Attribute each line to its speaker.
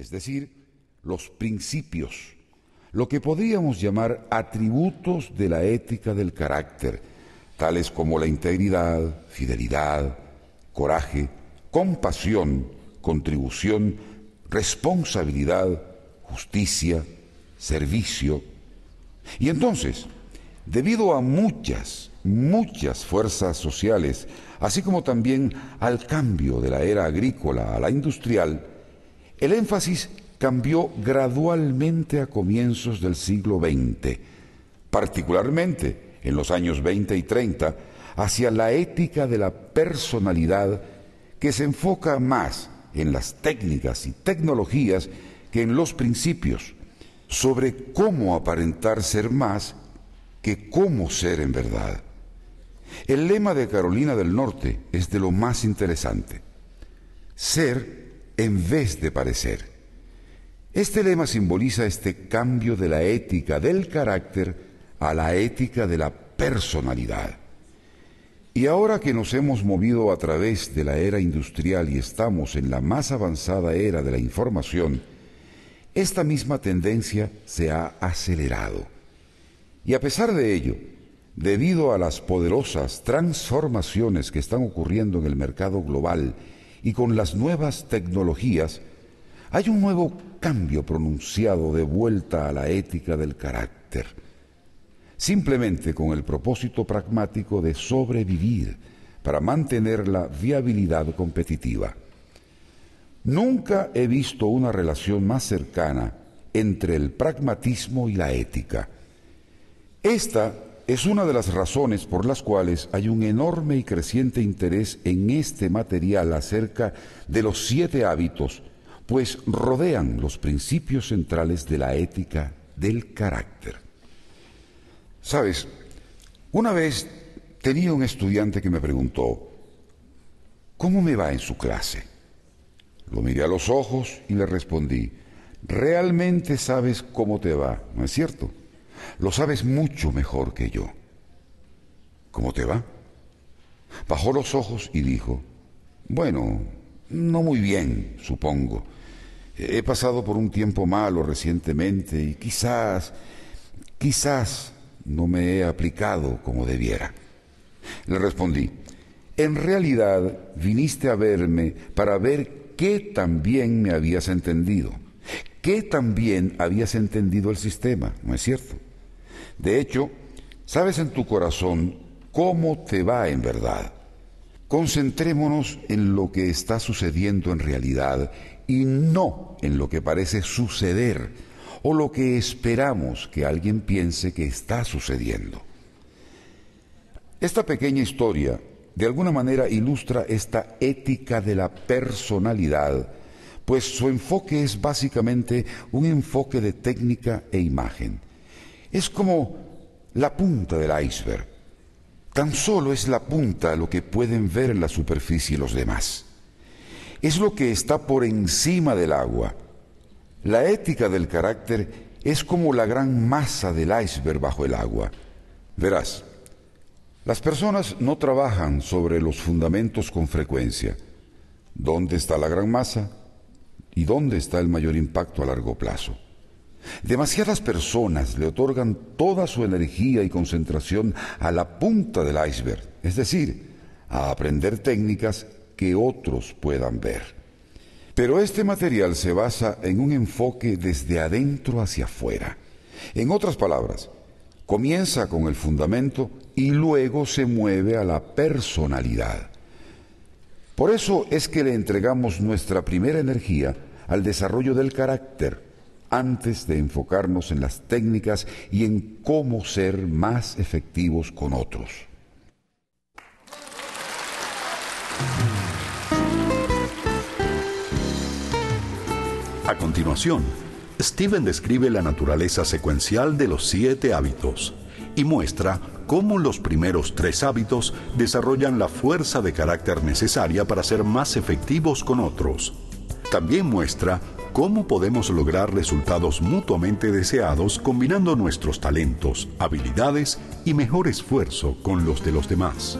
Speaker 1: es decir, los principios, lo que podríamos llamar atributos de la ética del carácter, tales como la integridad, fidelidad, coraje, compasión, contribución, responsabilidad, justicia, servicio. Y entonces, debido a muchas, muchas fuerzas sociales, así como también al cambio de la era agrícola a la industrial, el énfasis cambió gradualmente a comienzos del siglo XX, particularmente en los años 20 y 30, hacia la ética de la personalidad que se enfoca más en las técnicas y tecnologías que en los principios sobre cómo aparentar ser más que cómo ser en verdad. El lema de Carolina del Norte es de lo más interesante. Ser en vez de parecer. Este lema simboliza este cambio de la ética del carácter a la ética de la personalidad. Y ahora que nos hemos movido a través de la era industrial y estamos en la más avanzada era de la información, esta misma tendencia se ha acelerado. Y a pesar de ello, debido a las poderosas transformaciones que están ocurriendo en el mercado global y con las nuevas tecnologías, hay un nuevo cambio pronunciado de vuelta a la ética del carácter, simplemente con el propósito pragmático de sobrevivir para mantener la viabilidad competitiva. Nunca he visto una relación más cercana entre el pragmatismo y la ética. Esta es una de las razones por las cuales hay un enorme y creciente interés en este material acerca de los siete hábitos, pues rodean los principios centrales de la ética del carácter. Sabes, una vez tenía un estudiante que me preguntó, ¿cómo me va en su clase? Lo miré a los ojos y le respondí, realmente sabes cómo te va, ¿no es cierto? Lo sabes mucho mejor que yo. ¿Cómo te va? Bajó los ojos y dijo, bueno, no muy bien, supongo. He pasado por un tiempo malo recientemente y quizás, quizás no me he aplicado como debiera. Le respondí, en realidad viniste a verme para ver qué tan bien me habías entendido, qué tan bien habías entendido el sistema, ¿no es cierto? De hecho, sabes en tu corazón cómo te va en verdad. Concentrémonos en lo que está sucediendo en realidad y no en lo que parece suceder o lo que esperamos que alguien piense que está sucediendo. Esta pequeña historia de alguna manera ilustra esta ética de la personalidad, pues su enfoque es básicamente un enfoque de técnica e imagen es como la punta del iceberg. Tan solo es la punta lo que pueden ver en la superficie los demás. Es lo que está por encima del agua. La ética del carácter es como la gran masa del iceberg bajo el agua. Verás, las personas no trabajan sobre los fundamentos con frecuencia. ¿Dónde está la gran masa? ¿Y dónde está el mayor impacto a largo plazo? Demasiadas personas le otorgan toda su energía y concentración a la punta del iceberg, es decir, a aprender técnicas que otros puedan ver. Pero este material se basa en un enfoque desde adentro hacia afuera. En otras palabras, comienza con el fundamento y luego se mueve a la personalidad. Por eso es que le entregamos nuestra primera energía al desarrollo del carácter antes de enfocarnos en las técnicas y en cómo ser más efectivos con otros.
Speaker 2: A continuación, Steven describe la naturaleza secuencial de los siete hábitos y muestra cómo los primeros tres hábitos desarrollan la fuerza de carácter necesaria para ser más efectivos con otros. También muestra ¿Cómo podemos lograr resultados mutuamente deseados combinando nuestros talentos, habilidades y mejor esfuerzo con los de los demás?